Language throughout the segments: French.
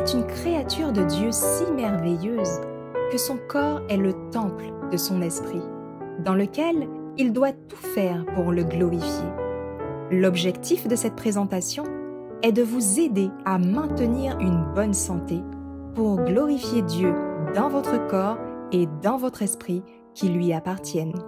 est une créature de Dieu si merveilleuse que son corps est le temple de son esprit, dans lequel il doit tout faire pour le glorifier. L'objectif de cette présentation est de vous aider à maintenir une bonne santé pour glorifier Dieu dans votre corps et dans votre esprit qui lui appartiennent.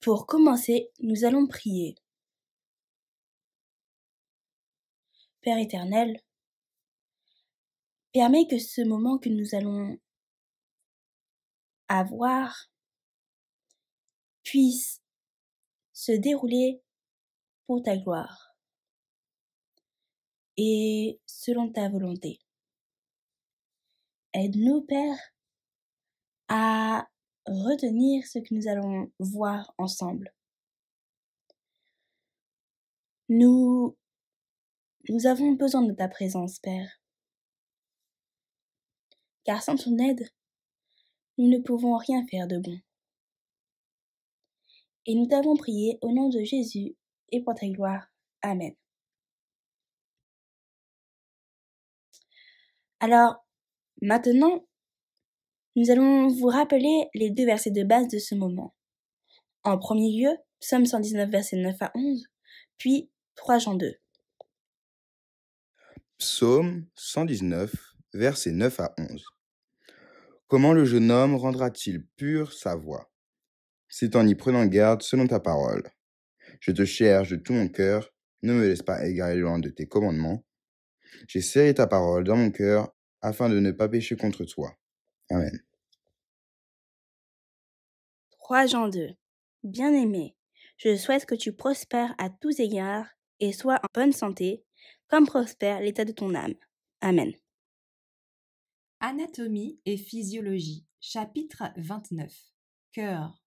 Pour commencer, nous allons prier. Père éternel, permets que ce moment que nous allons avoir puisse se dérouler pour ta gloire et selon ta volonté. Aide-nous, Père, à retenir ce que nous allons voir ensemble. Nous, nous avons besoin de ta présence, Père. Car sans ton aide, nous ne pouvons rien faire de bon. Et nous t'avons prié au nom de Jésus et pour ta gloire. Amen. Alors, maintenant, nous allons vous rappeler les deux versets de base de ce moment. En premier lieu, Psaume 119, versets 9 à 11, puis 3 Jean 2. Psaume 119, versets 9 à 11. Comment le jeune homme rendra-t-il pure sa voix C'est en y prenant garde selon ta parole. Je te cherche de tout mon cœur, ne me laisse pas égarer loin de tes commandements. J'ai serré ta parole dans mon cœur afin de ne pas pécher contre toi. Amen. 3 Jean 2 Bien-aimé, je souhaite que tu prospères à tous égards et sois en bonne santé, comme prospère l'état de ton âme. Amen. Anatomie et physiologie, chapitre 29. Cœur.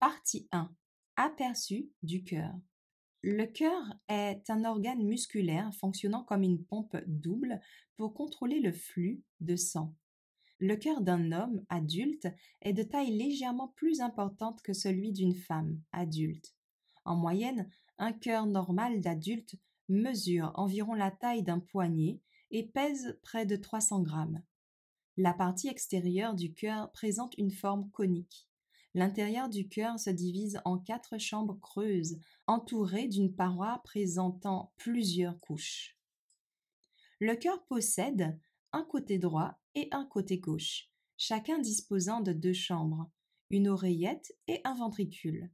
Partie 1. Aperçu du cœur. Le cœur est un organe musculaire fonctionnant comme une pompe double pour contrôler le flux de sang le cœur d'un homme adulte est de taille légèrement plus importante que celui d'une femme adulte. En moyenne, un cœur normal d'adulte mesure environ la taille d'un poignet et pèse près de 300 grammes. La partie extérieure du cœur présente une forme conique. L'intérieur du cœur se divise en quatre chambres creuses, entourées d'une paroi présentant plusieurs couches. Le cœur possède un côté droit et un côté gauche, chacun disposant de deux chambres, une oreillette et un ventricule.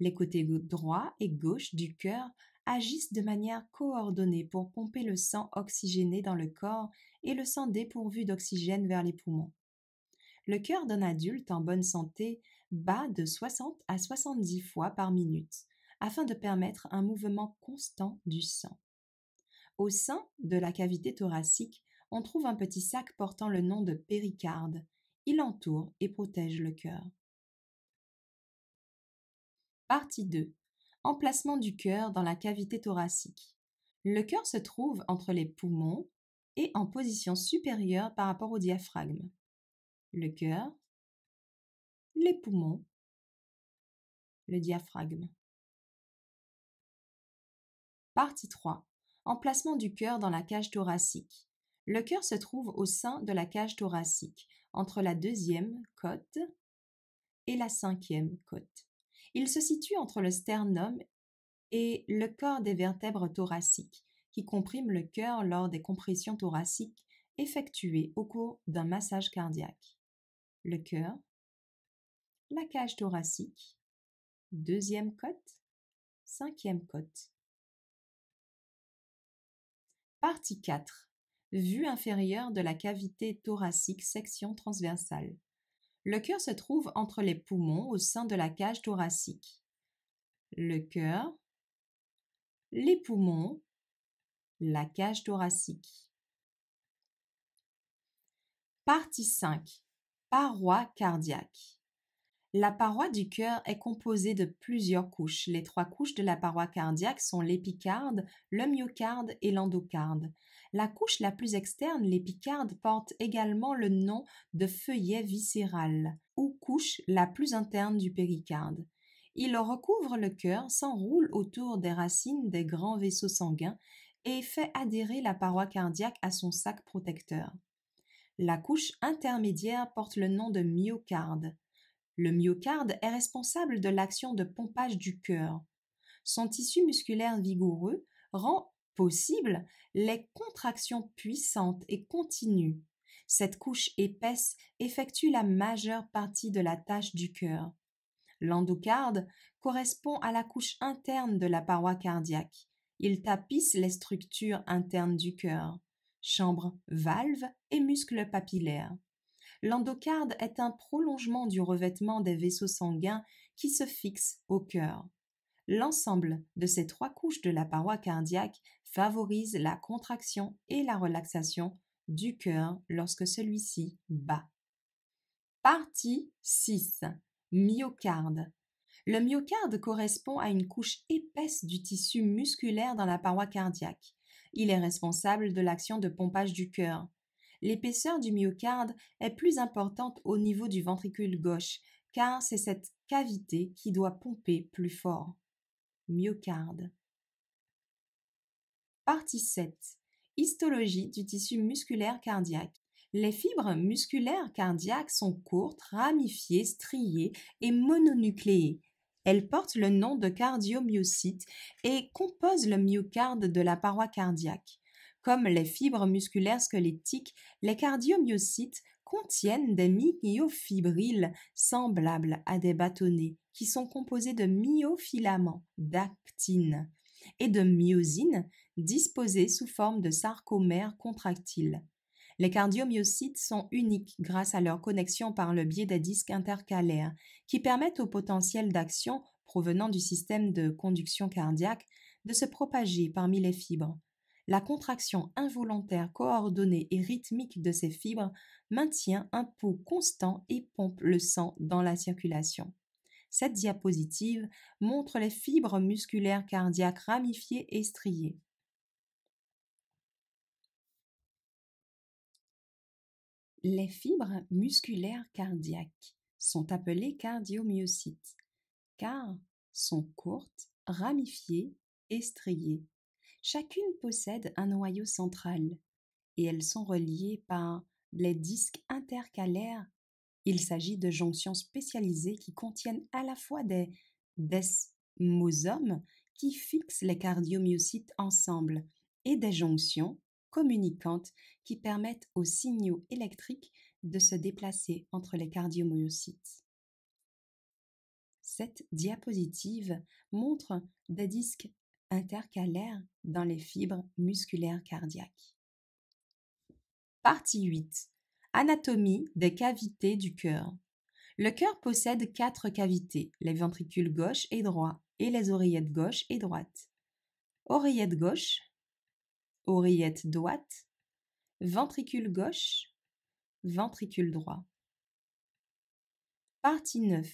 Les côtés droit et gauche du cœur agissent de manière coordonnée pour pomper le sang oxygéné dans le corps et le sang dépourvu d'oxygène vers les poumons. Le cœur d'un adulte en bonne santé bat de 60 à 70 fois par minute afin de permettre un mouvement constant du sang. Au sein de la cavité thoracique, on trouve un petit sac portant le nom de péricarde. Il entoure et protège le cœur. Partie 2. Emplacement du cœur dans la cavité thoracique. Le cœur se trouve entre les poumons et en position supérieure par rapport au diaphragme. Le cœur, les poumons, le diaphragme. Partie 3. Emplacement du cœur dans la cage thoracique. Le cœur se trouve au sein de la cage thoracique, entre la deuxième côte et la cinquième côte. Il se situe entre le sternum et le corps des vertèbres thoraciques, qui compriment le cœur lors des compressions thoraciques effectuées au cours d'un massage cardiaque. Le cœur, la cage thoracique, deuxième côte, cinquième côte. Partie 4 vue inférieure de la cavité thoracique section transversale. Le cœur se trouve entre les poumons au sein de la cage thoracique. Le cœur, les poumons, la cage thoracique. Partie 5. Paroi cardiaque. La paroi du cœur est composée de plusieurs couches. Les trois couches de la paroi cardiaque sont l'épicarde, le myocarde et l'endocarde. La couche la plus externe, l'épicarde, porte également le nom de feuillet viscéral, ou couche la plus interne du péricarde. Il recouvre le cœur, s'enroule autour des racines des grands vaisseaux sanguins et fait adhérer la paroi cardiaque à son sac protecteur. La couche intermédiaire porte le nom de myocarde. Le myocarde est responsable de l'action de pompage du cœur. Son tissu musculaire vigoureux rend possible les contractions puissantes et continues. Cette couche épaisse effectue la majeure partie de la tâche du cœur. L'endocarde correspond à la couche interne de la paroi cardiaque. Il tapisse les structures internes du cœur, chambres, valves et muscles papillaires. L'endocarde est un prolongement du revêtement des vaisseaux sanguins qui se fixent au cœur. L'ensemble de ces trois couches de la paroi cardiaque favorise la contraction et la relaxation du cœur lorsque celui-ci bat. Partie 6. Myocarde. Le myocarde correspond à une couche épaisse du tissu musculaire dans la paroi cardiaque. Il est responsable de l'action de pompage du cœur. L'épaisseur du myocarde est plus importante au niveau du ventricule gauche, car c'est cette cavité qui doit pomper plus fort myocarde. Partie 7. Histologie du tissu musculaire cardiaque. Les fibres musculaires cardiaques sont courtes, ramifiées, striées et mononucléées. Elles portent le nom de cardiomyocytes et composent le myocarde de la paroi cardiaque. Comme les fibres musculaires squelettiques, les cardiomyocytes contiennent des myofibrilles semblables à des bâtonnets qui sont composés de myofilaments d'actine et de myosine disposés sous forme de sarcomères contractiles. Les cardiomyocytes sont uniques grâce à leur connexion par le biais des disques intercalaires qui permettent au potentiel d'action provenant du système de conduction cardiaque de se propager parmi les fibres. La contraction involontaire coordonnée et rythmique de ces fibres maintient un pouls constant et pompe le sang dans la circulation. Cette diapositive montre les fibres musculaires cardiaques ramifiées et striées. Les fibres musculaires cardiaques sont appelées cardiomyocytes car sont courtes, ramifiées et striées. Chacune possède un noyau central et elles sont reliées par les disques intercalaires il s'agit de jonctions spécialisées qui contiennent à la fois des desmosomes qui fixent les cardiomyocytes ensemble et des jonctions communicantes qui permettent aux signaux électriques de se déplacer entre les cardiomyocytes. Cette diapositive montre des disques intercalaires dans les fibres musculaires cardiaques. Partie 8. Anatomie des cavités du cœur. Le cœur possède quatre cavités, les ventricules gauche et droit et les oreillettes gauche et droite. Oreillette gauche, oreillette droite, ventricule gauche, ventricule droit. Partie 9.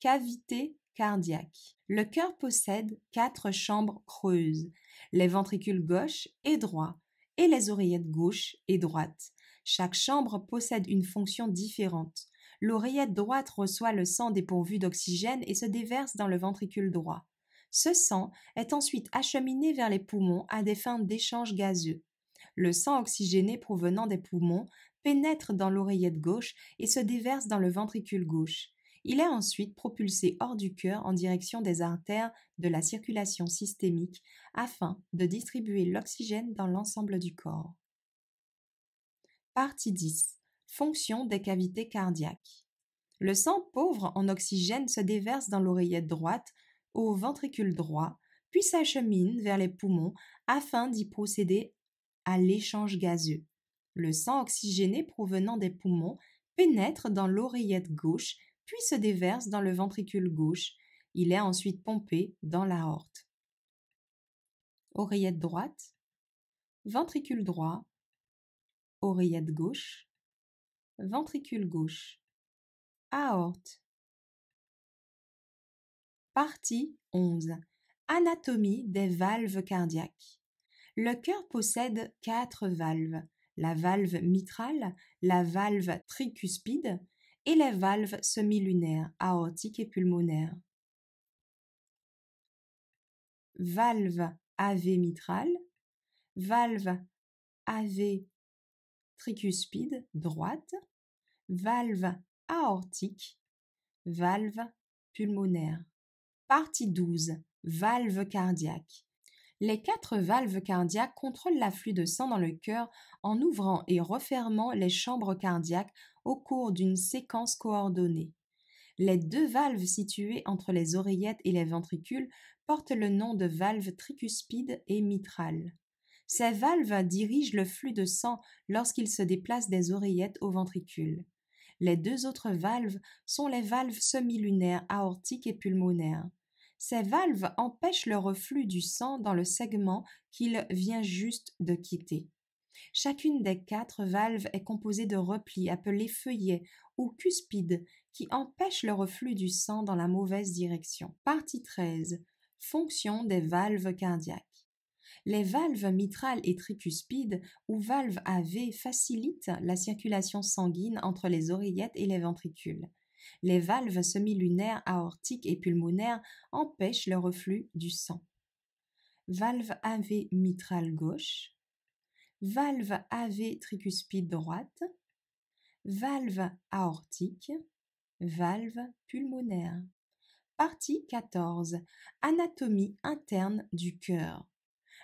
Cavité cardiaque. Le cœur possède quatre chambres creuses, les ventricules gauche et droit et les oreillettes gauche et droite. Chaque chambre possède une fonction différente. L'oreillette droite reçoit le sang dépourvu d'oxygène et se déverse dans le ventricule droit. Ce sang est ensuite acheminé vers les poumons à des fins d'échange gazeux. Le sang oxygéné provenant des poumons pénètre dans l'oreillette gauche et se déverse dans le ventricule gauche. Il est ensuite propulsé hors du cœur en direction des artères de la circulation systémique afin de distribuer l'oxygène dans l'ensemble du corps. Partie 10. Fonction des cavités cardiaques. Le sang pauvre en oxygène se déverse dans l'oreillette droite, au ventricule droit, puis s'achemine vers les poumons afin d'y procéder à l'échange gazeux. Le sang oxygéné provenant des poumons pénètre dans l'oreillette gauche, puis se déverse dans le ventricule gauche. Il est ensuite pompé dans l'aorte. Oreillette droite, ventricule droit, oreillette gauche, ventricule gauche, aorte. Partie 11. Anatomie des valves cardiaques. Le cœur possède quatre valves, la valve mitrale, la valve tricuspide et les valves semilunaires, aortiques et pulmonaires. Valve AV mitrale, valve AV tricuspide droite, valve aortique, valve pulmonaire. Partie 12. Valve cardiaque. Les quatre valves cardiaques contrôlent l'afflux de sang dans le cœur en ouvrant et refermant les chambres cardiaques au cours d'une séquence coordonnée. Les deux valves situées entre les oreillettes et les ventricules portent le nom de valves tricuspide et mitrale. Ces valves dirigent le flux de sang lorsqu'il se déplace des oreillettes au ventricule. Les deux autres valves sont les valves semilunaires aortiques et pulmonaires. Ces valves empêchent le reflux du sang dans le segment qu'il vient juste de quitter. Chacune des quatre valves est composée de replis appelés feuillets ou cuspides qui empêchent le reflux du sang dans la mauvaise direction. Partie 13. Fonction des valves cardiaques. Les valves mitrales et tricuspides ou valves AV facilitent la circulation sanguine entre les oreillettes et les ventricules. Les valves semi-lunaires aortiques et pulmonaires empêchent le reflux du sang. Valve AV mitrale gauche, valve AV tricuspide droite, valve aortique, valve pulmonaire. Partie 14. Anatomie interne du cœur.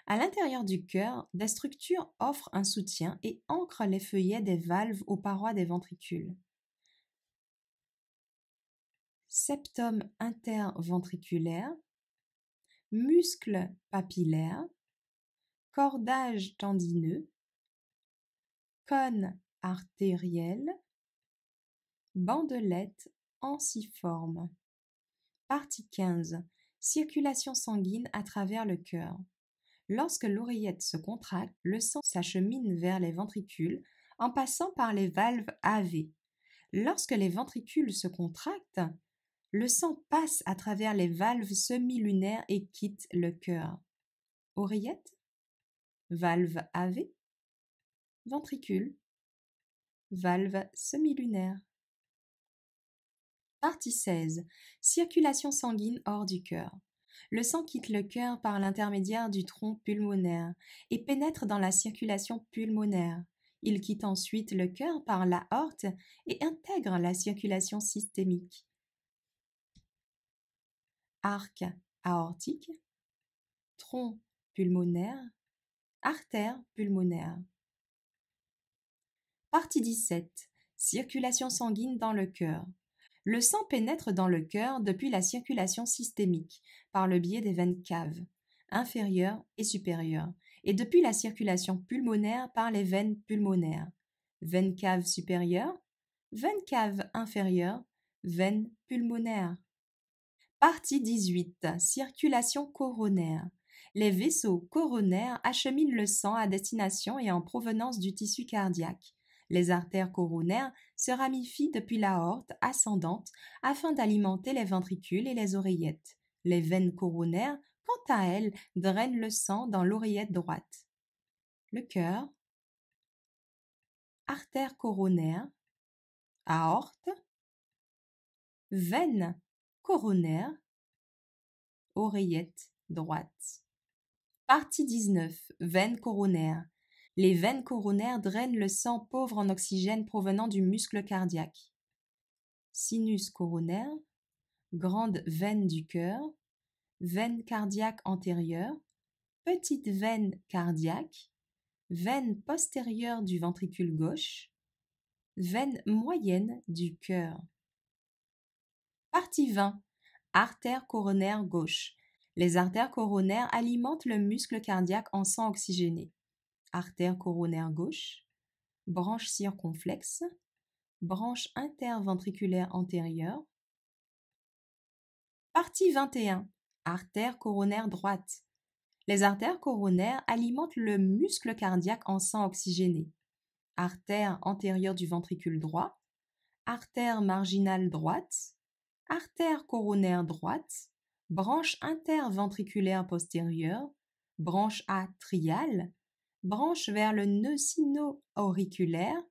À l'intérieur du cœur, des structures offrent un soutien et ancrent les feuillets des valves aux parois des ventricules. Septum interventriculaire, muscles papillaires, cordage tendineux, cône artérielle, bandelette enciformes, Partie 15. Circulation sanguine à travers le cœur. Lorsque l'oreillette se contracte, le sang s'achemine vers les ventricules en passant par les valves AV. Lorsque les ventricules se contractent, le sang passe à travers les valves semi-lunaires et quitte le cœur. Oreillette, valve AV, ventricule, valve semi-lunaire. Partie 16. Circulation sanguine hors du cœur. Le sang quitte le cœur par l'intermédiaire du tronc pulmonaire et pénètre dans la circulation pulmonaire. Il quitte ensuite le cœur par l'aorte et intègre la circulation systémique. Arc aortique, tronc pulmonaire, artère pulmonaire. Partie 17. Circulation sanguine dans le cœur. Le sang pénètre dans le cœur depuis la circulation systémique, par le biais des veines caves, inférieures et supérieures, et depuis la circulation pulmonaire par les veines pulmonaires, veines caves supérieures, veines caves inférieures, veines pulmonaires. Partie 18. Circulation coronaire. Les vaisseaux coronaires acheminent le sang à destination et en provenance du tissu cardiaque. Les artères coronaires se ramifient depuis l'aorte ascendante afin d'alimenter les ventricules et les oreillettes. Les veines coronaires, quant à elles, drainent le sang dans l'oreillette droite. Le cœur, artère coronaire, aorte, veine coronaire, oreillette droite. Partie 19. Veine coronaire les veines coronaires drainent le sang pauvre en oxygène provenant du muscle cardiaque. Sinus coronaire, grande veine du cœur, veine cardiaque antérieure, petite veine cardiaque, veine postérieure du ventricule gauche, veine moyenne du cœur. Partie 20. Artère coronaire gauche. Les artères coronaires alimentent le muscle cardiaque en sang oxygéné artère coronaire gauche, branche circonflexe, branche interventriculaire antérieure. Partie 21. Artère coronaire droite. Les artères coronaires alimentent le muscle cardiaque en sang oxygéné. Artère antérieure du ventricule droit, artère marginale droite, artère coronaire droite, branche interventriculaire postérieure, branche atriale, branche vers le nœud sino-auriculaire,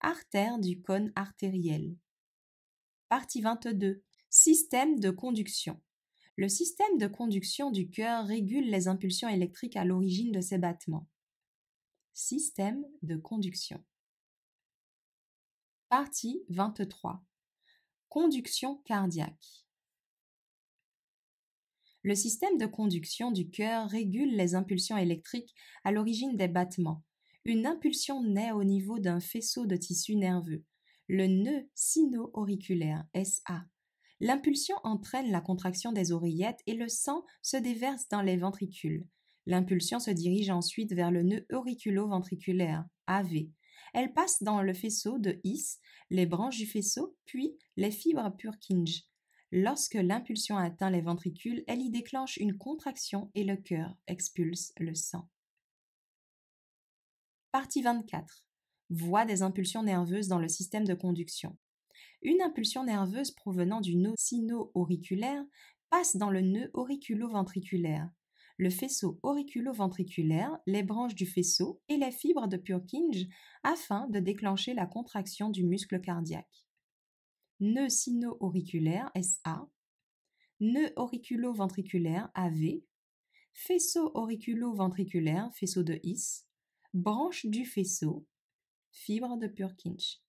artère du cône artériel. Partie 22. Système de conduction. Le système de conduction du cœur régule les impulsions électriques à l'origine de ses battements. Système de conduction. Partie 23. Conduction cardiaque. Le système de conduction du cœur régule les impulsions électriques à l'origine des battements. Une impulsion naît au niveau d'un faisceau de tissu nerveux, le nœud sino-auriculaire SA. L'impulsion entraîne la contraction des oreillettes et le sang se déverse dans les ventricules. L'impulsion se dirige ensuite vers le nœud auriculo-ventriculaire AV. Elle passe dans le faisceau de His, les branches du faisceau, puis les fibres Purkinje. Lorsque l'impulsion atteint les ventricules, elle y déclenche une contraction et le cœur expulse le sang. Partie 24. Voie des impulsions nerveuses dans le système de conduction. Une impulsion nerveuse provenant du nœud sino-auriculaire passe dans le nœud auriculo-ventriculaire. Le faisceau auriculo-ventriculaire, les branches du faisceau et les fibres de Purkinje afin de déclencher la contraction du muscle cardiaque nœud sino-auriculaire SA, nœud auriculo-ventriculaire AV, faisceau auriculo-ventriculaire, faisceau de His, branche du faisceau, fibre de Purkinch.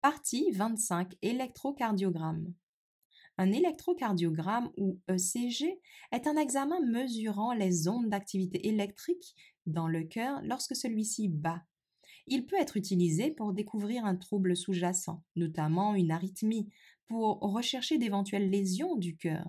Partie 25 électrocardiogramme. Un électrocardiogramme ou ECG est un examen mesurant les ondes d'activité électrique dans le cœur lorsque celui-ci bat il peut être utilisé pour découvrir un trouble sous-jacent, notamment une arythmie, pour rechercher d'éventuelles lésions du cœur.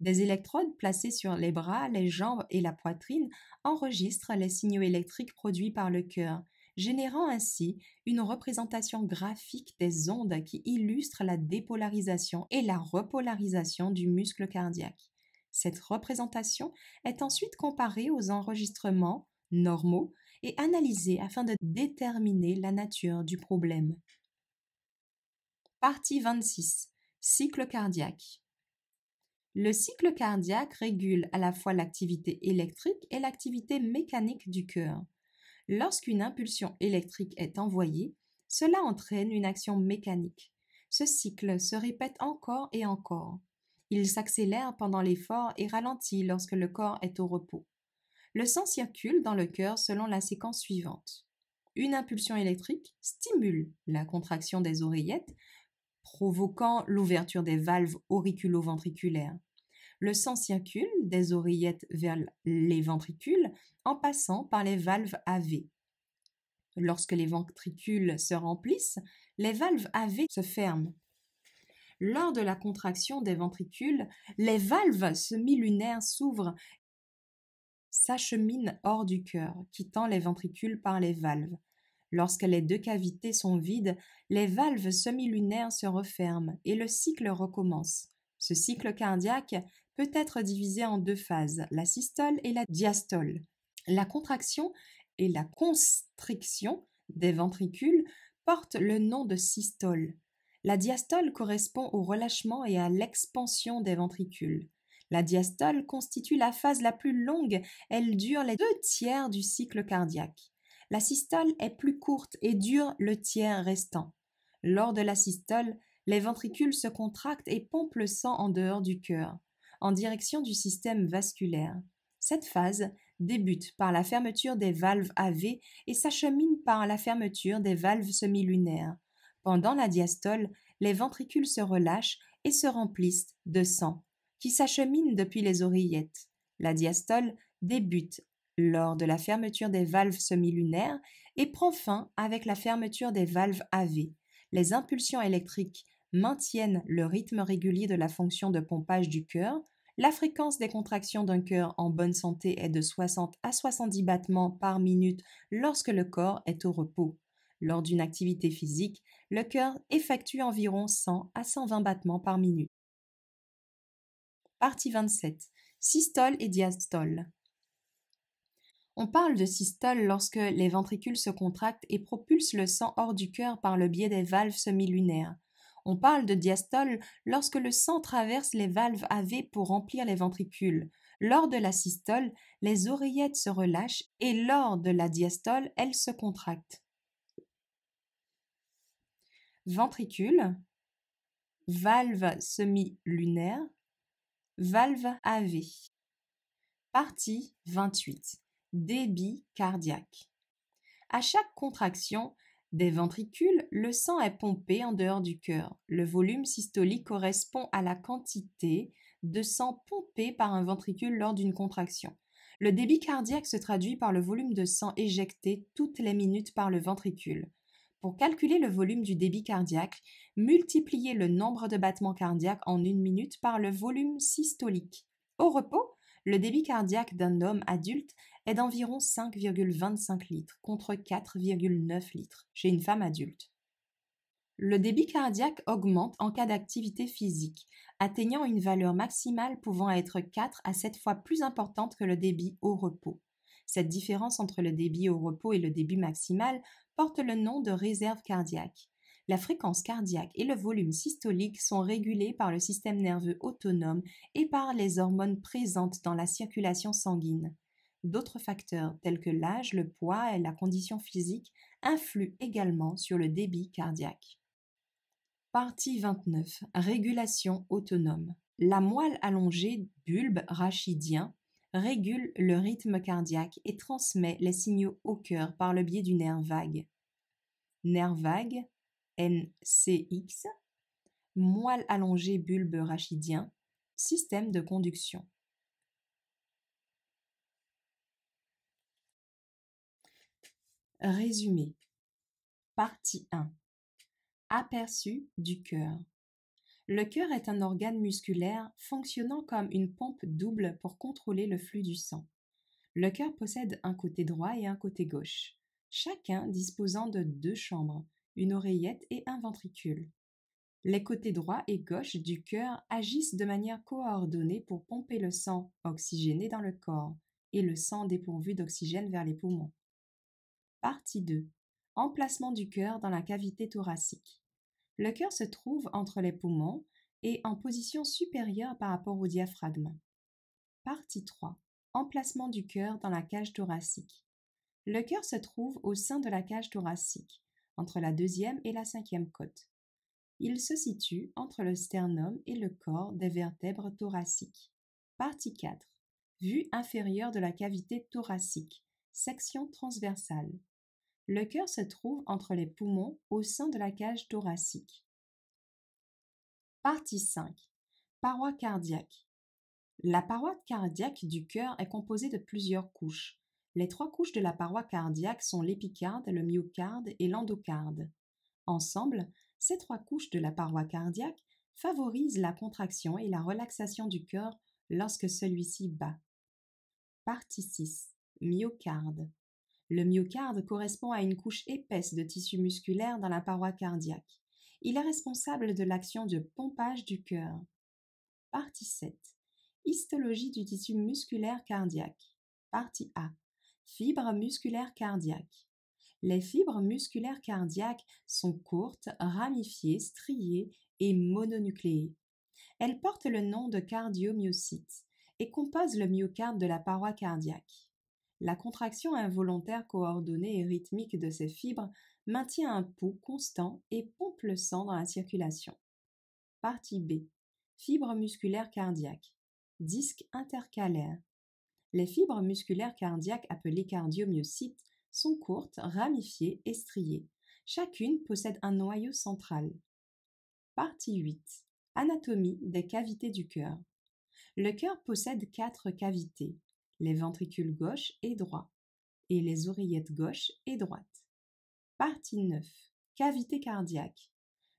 Des électrodes placées sur les bras, les jambes et la poitrine enregistrent les signaux électriques produits par le cœur, générant ainsi une représentation graphique des ondes qui illustrent la dépolarisation et la repolarisation du muscle cardiaque. Cette représentation est ensuite comparée aux enregistrements normaux et analyser afin de déterminer la nature du problème. Partie 26. Cycle cardiaque. Le cycle cardiaque régule à la fois l'activité électrique et l'activité mécanique du cœur. Lorsqu'une impulsion électrique est envoyée, cela entraîne une action mécanique. Ce cycle se répète encore et encore. Il s'accélère pendant l'effort et ralentit lorsque le corps est au repos. Le sang circule dans le cœur selon la séquence suivante. Une impulsion électrique stimule la contraction des oreillettes, provoquant l'ouverture des valves auriculo-ventriculaires. Le sang circule des oreillettes vers les ventricules en passant par les valves AV. Lorsque les ventricules se remplissent, les valves AV se ferment. Lors de la contraction des ventricules, les valves semi-lunaires s'ouvrent s'achemine hors du cœur, quittant les ventricules par les valves. Lorsque les deux cavités sont vides, les valves semi-lunaires se referment et le cycle recommence. Ce cycle cardiaque peut être divisé en deux phases, la systole et la diastole. La contraction et la constriction des ventricules portent le nom de systole. La diastole correspond au relâchement et à l'expansion des ventricules. La diastole constitue la phase la plus longue, elle dure les deux tiers du cycle cardiaque. La systole est plus courte et dure le tiers restant. Lors de la systole, les ventricules se contractent et pompent le sang en dehors du cœur, en direction du système vasculaire. Cette phase débute par la fermeture des valves AV et s'achemine par la fermeture des valves semi-lunaires. Pendant la diastole, les ventricules se relâchent et se remplissent de sang qui s'achemine depuis les oreillettes. La diastole débute lors de la fermeture des valves semi-lunaires et prend fin avec la fermeture des valves AV. Les impulsions électriques maintiennent le rythme régulier de la fonction de pompage du cœur. La fréquence des contractions d'un cœur en bonne santé est de 60 à 70 battements par minute lorsque le corps est au repos. Lors d'une activité physique, le cœur effectue environ 100 à 120 battements par minute. Partie 27. Systole et diastole. On parle de systole lorsque les ventricules se contractent et propulsent le sang hors du cœur par le biais des valves semi-lunaires. On parle de diastole lorsque le sang traverse les valves AV pour remplir les ventricules. Lors de la systole, les oreillettes se relâchent et lors de la diastole, elles se contractent. Ventricule, valve semi-lunaire, Valve AV. Partie 28. Débit cardiaque. À chaque contraction des ventricules, le sang est pompé en dehors du cœur. Le volume systolique correspond à la quantité de sang pompé par un ventricule lors d'une contraction. Le débit cardiaque se traduit par le volume de sang éjecté toutes les minutes par le ventricule. Pour calculer le volume du débit cardiaque, multipliez le nombre de battements cardiaques en une minute par le volume systolique. Au repos, le débit cardiaque d'un homme adulte est d'environ 5,25 litres contre 4,9 litres chez une femme adulte. Le débit cardiaque augmente en cas d'activité physique, atteignant une valeur maximale pouvant être 4 à 7 fois plus importante que le débit au repos. Cette différence entre le débit au repos et le débit maximal porte le nom de réserve cardiaque. La fréquence cardiaque et le volume systolique sont régulés par le système nerveux autonome et par les hormones présentes dans la circulation sanguine. D'autres facteurs tels que l'âge, le poids et la condition physique influent également sur le débit cardiaque. Partie 29. Régulation autonome. La moelle allongée bulbe rachidien régule le rythme cardiaque et transmet les signaux au cœur par le biais du nerf vague. Nerf vague, NCX, moelle allongée bulbe rachidien, système de conduction. Résumé. Partie 1. Aperçu du cœur. Le cœur est un organe musculaire fonctionnant comme une pompe double pour contrôler le flux du sang. Le cœur possède un côté droit et un côté gauche, chacun disposant de deux chambres, une oreillette et un ventricule. Les côtés droit et gauche du cœur agissent de manière coordonnée pour pomper le sang oxygéné dans le corps et le sang dépourvu d'oxygène vers les poumons. Partie 2. Emplacement du cœur dans la cavité thoracique. Le cœur se trouve entre les poumons et en position supérieure par rapport au diaphragme. Partie 3. Emplacement du cœur dans la cage thoracique. Le cœur se trouve au sein de la cage thoracique, entre la deuxième et la cinquième côte. Il se situe entre le sternum et le corps des vertèbres thoraciques. Partie 4. Vue inférieure de la cavité thoracique, section transversale. Le cœur se trouve entre les poumons au sein de la cage thoracique. Partie 5. Paroi cardiaque. La paroi cardiaque du cœur est composée de plusieurs couches. Les trois couches de la paroi cardiaque sont l'épicarde, le myocarde et l'endocarde. Ensemble, ces trois couches de la paroi cardiaque favorisent la contraction et la relaxation du cœur lorsque celui-ci bat. Partie 6. Myocarde. Le myocarde correspond à une couche épaisse de tissu musculaire dans la paroi cardiaque. Il est responsable de l'action de pompage du cœur. Partie 7. Histologie du tissu musculaire cardiaque. Partie A. Fibres musculaires cardiaques. Les fibres musculaires cardiaques sont courtes, ramifiées, striées et mononucléées. Elles portent le nom de cardiomyocytes et composent le myocarde de la paroi cardiaque. La contraction involontaire coordonnée et rythmique de ces fibres maintient un pouls constant et pompe le sang dans la circulation. Partie B. Fibres musculaires cardiaques. Disque intercalaire. Les fibres musculaires cardiaques appelées cardiomyocytes sont courtes, ramifiées et striées. Chacune possède un noyau central. Partie 8. Anatomie des cavités du cœur. Le cœur possède quatre cavités les ventricules gauche et droit, et les oreillettes gauche et droite. Partie 9. Cavité cardiaque.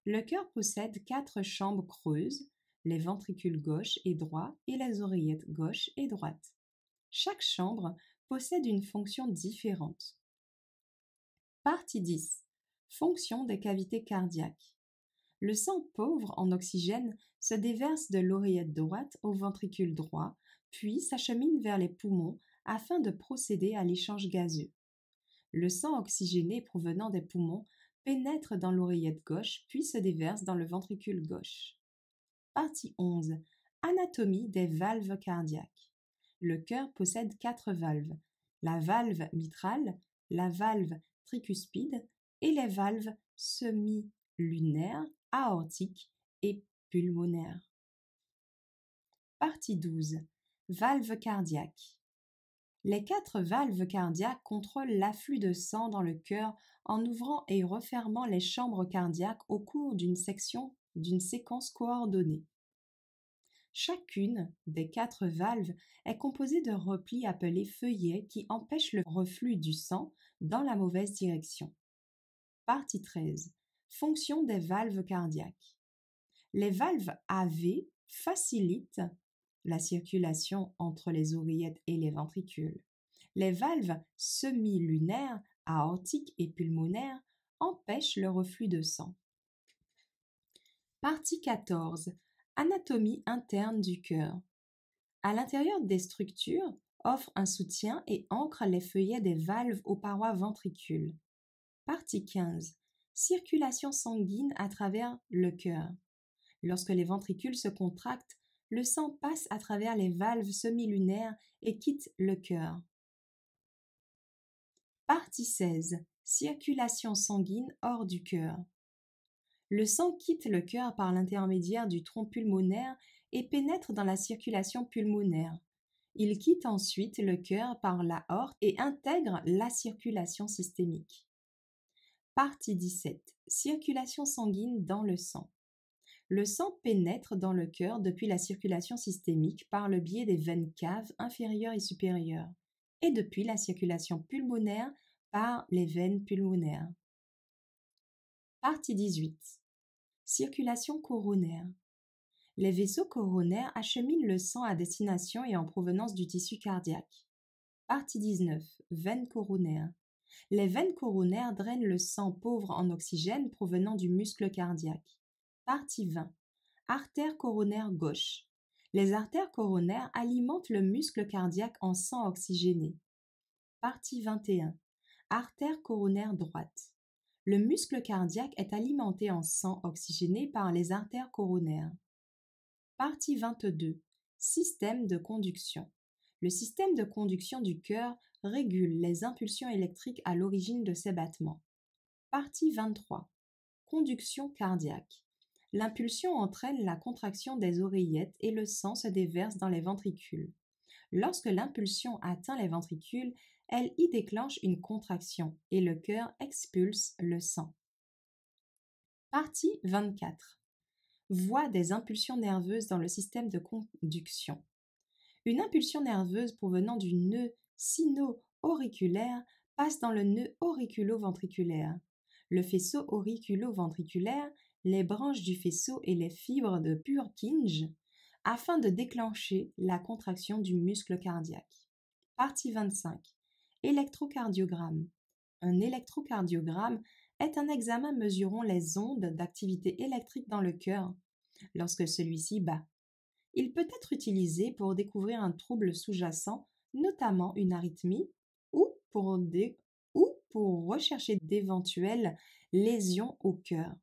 Le cœur possède quatre chambres creuses, les ventricules gauche et droit et les oreillettes gauche et droite. Chaque chambre possède une fonction différente. Partie 10. Fonction des cavités cardiaques. Le sang pauvre en oxygène se déverse de l'oreillette droite au ventricule droit puis s'achemine vers les poumons afin de procéder à l'échange gazeux. Le sang oxygéné provenant des poumons pénètre dans l'oreillette gauche puis se déverse dans le ventricule gauche. Partie 11. Anatomie des valves cardiaques. Le cœur possède quatre valves la valve mitrale, la valve tricuspide et les valves semi-lunaires, aortiques et pulmonaires. Partie 12. Valves cardiaques. Les quatre valves cardiaques contrôlent l'afflux de sang dans le cœur en ouvrant et refermant les chambres cardiaques au cours d'une section d'une séquence coordonnée. Chacune des quatre valves est composée de replis appelés feuillets qui empêchent le reflux du sang dans la mauvaise direction. Partie 13. Fonction des valves cardiaques. Les valves AV facilitent la circulation entre les oreillettes et les ventricules. Les valves semi-lunaires, aortiques et pulmonaires empêchent le reflux de sang. Partie 14. Anatomie interne du cœur. À l'intérieur des structures, offre un soutien et ancre les feuillets des valves aux parois ventricules. Partie 15. Circulation sanguine à travers le cœur. Lorsque les ventricules se contractent, le sang passe à travers les valves semi-lunaires et quitte le cœur. Partie 16. Circulation sanguine hors du cœur. Le sang quitte le cœur par l'intermédiaire du tronc pulmonaire et pénètre dans la circulation pulmonaire. Il quitte ensuite le cœur par l'aorte et intègre la circulation systémique. Partie 17. Circulation sanguine dans le sang. Le sang pénètre dans le cœur depuis la circulation systémique par le biais des veines caves inférieures et supérieures, et depuis la circulation pulmonaire par les veines pulmonaires. Partie 18. Circulation coronaire. Les vaisseaux coronaires acheminent le sang à destination et en provenance du tissu cardiaque. Partie 19. Veines coronaires. Les veines coronaires drainent le sang pauvre en oxygène provenant du muscle cardiaque. Partie 20. Artère coronaire gauche. Les artères coronaires alimentent le muscle cardiaque en sang oxygéné. Partie 21. Artère coronaire droite. Le muscle cardiaque est alimenté en sang oxygéné par les artères coronaires. Partie 22. Système de conduction. Le système de conduction du cœur régule les impulsions électriques à l'origine de ses battements. Partie 23. Conduction cardiaque. L'impulsion entraîne la contraction des oreillettes et le sang se déverse dans les ventricules. Lorsque l'impulsion atteint les ventricules, elle y déclenche une contraction et le cœur expulse le sang. Partie 24. Voix des impulsions nerveuses dans le système de conduction. Une impulsion nerveuse provenant du nœud sino-auriculaire passe dans le nœud auriculo-ventriculaire. Le faisceau auriculo-ventriculaire les branches du faisceau et les fibres de Purkinje afin de déclencher la contraction du muscle cardiaque. Partie 25. Électrocardiogramme. Un électrocardiogramme est un examen mesurant les ondes d'activité électrique dans le cœur lorsque celui-ci bat. Il peut être utilisé pour découvrir un trouble sous-jacent, notamment une arythmie, ou ou pour rechercher d'éventuelles lésions au cœur.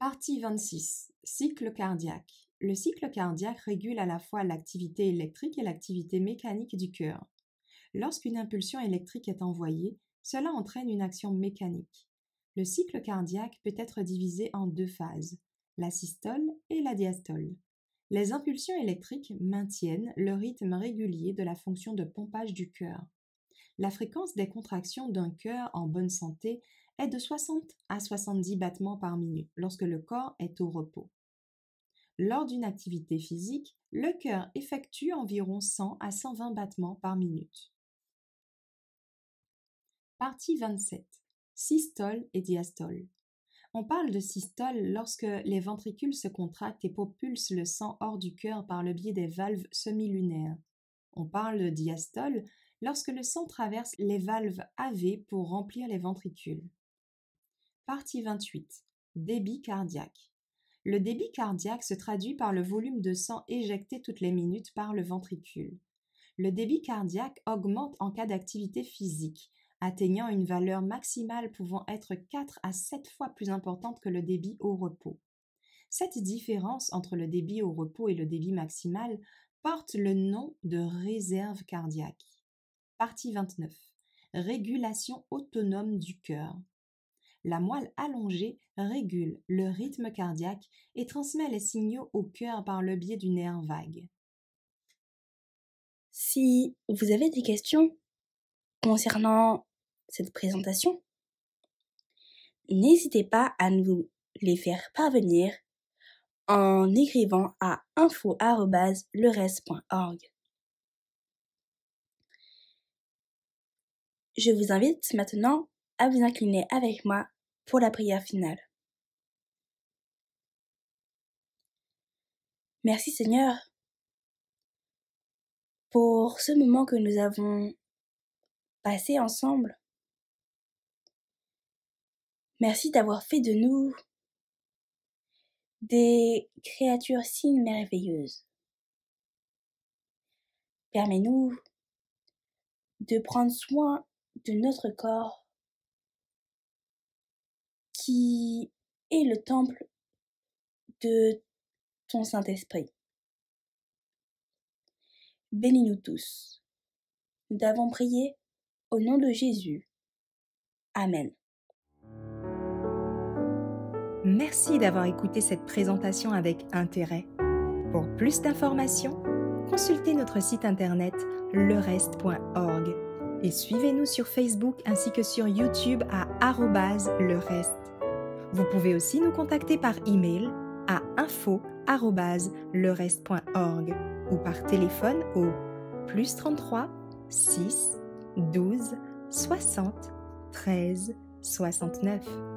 Partie 26. Cycle cardiaque. Le cycle cardiaque régule à la fois l'activité électrique et l'activité mécanique du cœur. Lorsqu'une impulsion électrique est envoyée, cela entraîne une action mécanique. Le cycle cardiaque peut être divisé en deux phases, la systole et la diastole. Les impulsions électriques maintiennent le rythme régulier de la fonction de pompage du cœur. La fréquence des contractions d'un cœur en bonne santé est de 60 à 70 battements par minute lorsque le corps est au repos. Lors d'une activité physique, le cœur effectue environ 100 à 120 battements par minute. Partie 27. Systole et diastole. On parle de systole lorsque les ventricules se contractent et propulsent le sang hors du cœur par le biais des valves semi-lunaires. On parle de diastole lorsque le sang traverse les valves AV pour remplir les ventricules. Partie 28. Débit cardiaque. Le débit cardiaque se traduit par le volume de sang éjecté toutes les minutes par le ventricule. Le débit cardiaque augmente en cas d'activité physique, atteignant une valeur maximale pouvant être 4 à 7 fois plus importante que le débit au repos. Cette différence entre le débit au repos et le débit maximal porte le nom de réserve cardiaque. Partie 29. Régulation autonome du cœur. La moelle allongée régule le rythme cardiaque et transmet les signaux au cœur par le biais du nerf vague. Si vous avez des questions concernant cette présentation, n'hésitez pas à nous les faire parvenir en écrivant à info.leres.org. Je vous invite maintenant à vous incliner avec moi pour la prière finale. Merci Seigneur pour ce moment que nous avons passé ensemble. Merci d'avoir fait de nous des créatures si merveilleuses. Permets-nous de prendre soin de notre corps qui est le temple de ton Saint-Esprit. Bénis-nous tous. Nous t'avons prié au nom de Jésus. Amen. Merci d'avoir écouté cette présentation avec intérêt. Pour plus d'informations, consultez notre site internet lereste.org et suivez-nous sur Facebook ainsi que sur YouTube à le reste. Vous pouvez aussi nous contacter par email à info@lerest.org ou par téléphone au plus 33 6 12 60 13 69.